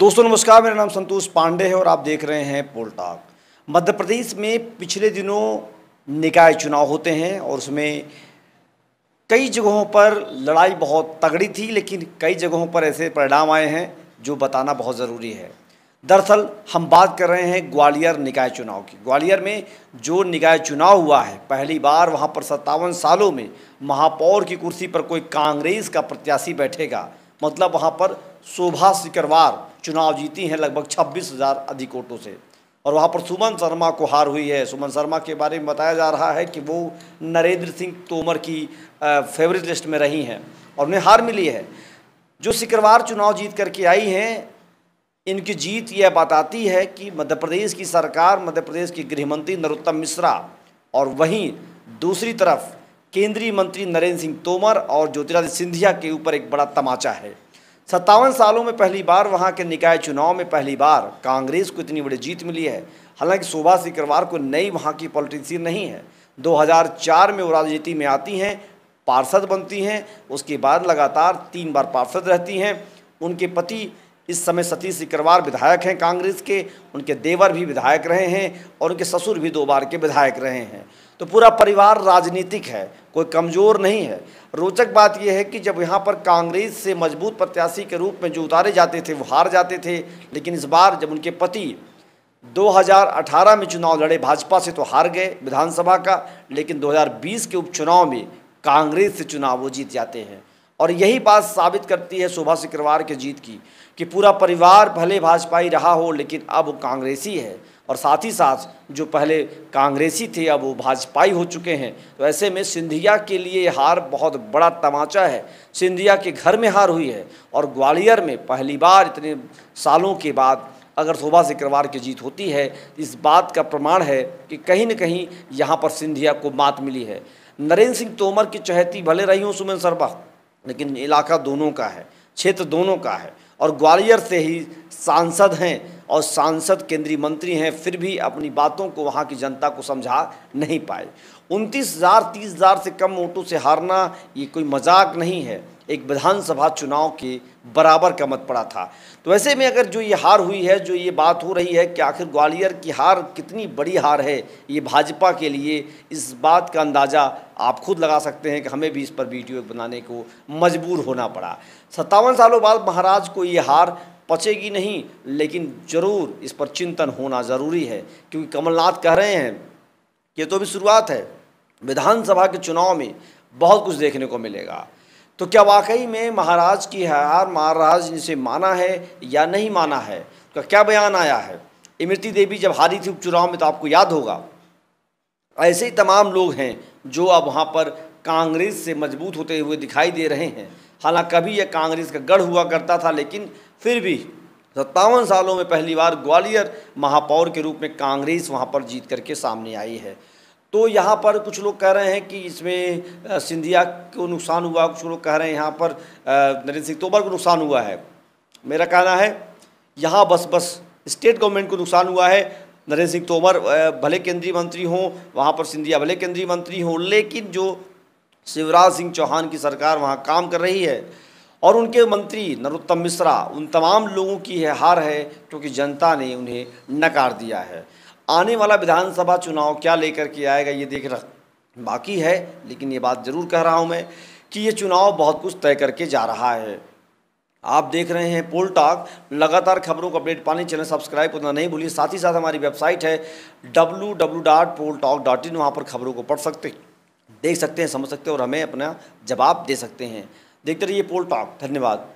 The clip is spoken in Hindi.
दोस्तों नमस्कार मेरा नाम संतोष पांडे है और आप देख रहे हैं पोलटाक मध्य प्रदेश में पिछले दिनों निकाय चुनाव होते हैं और उसमें कई जगहों पर लड़ाई बहुत तगड़ी थी लेकिन कई जगहों पर ऐसे परिणाम आए हैं जो बताना बहुत ज़रूरी है दरअसल हम बात कर रहे हैं ग्वालियर निकाय चुनाव की ग्वालियर में जो निकाय चुनाव हुआ है पहली बार वहाँ पर सत्तावन सालों में महापौर की कुर्सी पर कोई कांग्रेस का प्रत्याशी बैठेगा मतलब वहाँ पर शोभा सिकरवार चुनाव जीती हैं लगभग छब्बीस हज़ार अधिक वोटों से और वहाँ पर सुमन शर्मा को हार हुई है सुमन शर्मा के बारे में बताया जा रहा है कि वो नरेंद्र सिंह तोमर की फेवरेट लिस्ट में रही हैं और उन्हें हार मिली है जो शिक्रवार चुनाव जीत करके आई हैं इनकी जीत यह बताती है कि मध्य प्रदेश की सरकार मध्य प्रदेश के गृहमंत्री नरोत्तम मिश्रा और वहीं दूसरी तरफ केंद्रीय मंत्री नरेंद्र सिंह तोमर और ज्योतिरादित्य सिंधिया के ऊपर एक बड़ा तमाचा है सत्तावन सालों में पहली बार वहाँ के निकाय चुनाव में पहली बार कांग्रेस को इतनी बड़ी जीत मिली है हालांकि शोभा सिकरवार को नई वहाँ की पॉलिटिशियन नहीं है 2004 में वो राजनीति में आती हैं पार्षद बनती हैं उसके बाद लगातार तीन बार पार्षद रहती हैं उनके पति इस समय सतीश सिकरवार विधायक हैं कांग्रेस के उनके देवर भी विधायक रहे हैं और उनके ससुर भी दो बार के विधायक रहे हैं तो पूरा परिवार राजनीतिक है कोई कमज़ोर नहीं है रोचक बात यह है कि जब यहाँ पर कांग्रेस से मजबूत प्रत्याशी के रूप में जो उतारे जाते थे वो हार जाते थे लेकिन इस बार जब उनके पति 2018 में चुनाव लड़े भाजपा से तो हार गए विधानसभा का लेकिन 2020 के उपचुनाव में कांग्रेस से चुनाव वो जीत जाते हैं और यही बात साबित करती है शोभा सिकरवार के जीत की कि पूरा परिवार भले भाजपाई रहा हो लेकिन अब वो कांग्रेसी है और साथ ही साथ जो पहले कांग्रेसी थे अब वो भाजपाई हो चुके हैं तो ऐसे में सिंधिया के लिए हार बहुत बड़ा तमाचा है सिंधिया के घर में हार हुई है और ग्वालियर में पहली बार इतने सालों के बाद अगर शोभा सिकरवार की जीत होती है इस बात का प्रमाण है कि कहीं ना कहीं यहाँ पर सिंधिया को मात मिली है नरेंद्र सिंह तोमर की चहती भले रही हूँ सुमन शर्मा लेकिन इलाका दोनों का है क्षेत्र दोनों का है और ग्वालियर से ही सांसद हैं और सांसद केंद्रीय मंत्री हैं फिर भी अपनी बातों को वहाँ की जनता को समझा नहीं पाए उनतीस हज़ार तीस हज़ार से कम वोटों से हारना ये कोई मजाक नहीं है एक विधानसभा चुनाव के बराबर का मत पड़ा था तो ऐसे में अगर जो ये हार हुई है जो ये बात हो रही है कि आखिर ग्वालियर की हार कितनी बड़ी हार है ये भाजपा के लिए इस बात का अंदाज़ा आप खुद लगा सकते हैं कि हमें भी इस पर वीडियो बनाने को मजबूर होना पड़ा सत्तावन सालों बाद महाराज को ये हार पचेगी नहीं लेकिन ज़रूर इस पर चिंतन होना ज़रूरी है क्योंकि कमलनाथ कह रहे हैं कि ये तो अभी शुरुआत है विधानसभा के चुनाव में बहुत कुछ देखने को मिलेगा तो क्या वाकई में महाराज की हार महाराज ने से माना है या नहीं माना है तो क्या बयान आया है इमृति देवी जब हारी थी उपचुनाव में तो आपको याद होगा ऐसे ही तमाम लोग हैं जो अब वहाँ पर कांग्रेस से मजबूत होते हुए दिखाई दे रहे हैं हालांकि कभी यह कांग्रेस का गढ़ हुआ करता था लेकिन फिर भी सत्तावन सालों में पहली बार ग्वालियर महापौर के रूप में कांग्रेस वहाँ पर जीत करके सामने आई है तो यहाँ पर कुछ लोग कह रहे हैं कि इसमें सिंधिया को नुकसान हुआ कुछ लोग कह रहे हैं यहाँ पर नरेंद्र सिंह तोमर को नुकसान हुआ है मेरा कहना है यहाँ बस बस स्टेट गवर्नमेंट को नुकसान हुआ है नरेंद्र सिंह तोमर भले केंद्रीय मंत्री हों वहाँ पर सिंधिया भले केंद्रीय मंत्री हों लेकिन जो शिवराज सिंह चौहान की सरकार वहाँ काम कर रही है और उनके मंत्री नरोत्तम मिश्रा उन तमाम लोगों की है हार है क्योंकि जनता ने उन्हें नकार दिया है आने वाला विधानसभा चुनाव क्या लेकर के आएगा ये देख रहा बाकी है लेकिन ये बात ज़रूर कह रहा हूँ मैं कि ये चुनाव बहुत कुछ तय करके जा रहा है आप देख रहे हैं पोल टॉक लगातार खबरों को अपडेट पाने चैनल सब्सक्राइब करना नहीं भूलिए साथ ही साथ हमारी वेबसाइट है W W dot poll talk dot in वहाँ पर खबरों को पढ़ सकते देख सकते हैं समझ सकते हैं और हमें अपना जवाब दे सकते हैं देखते रहिए पोल टॉक धन्यवाद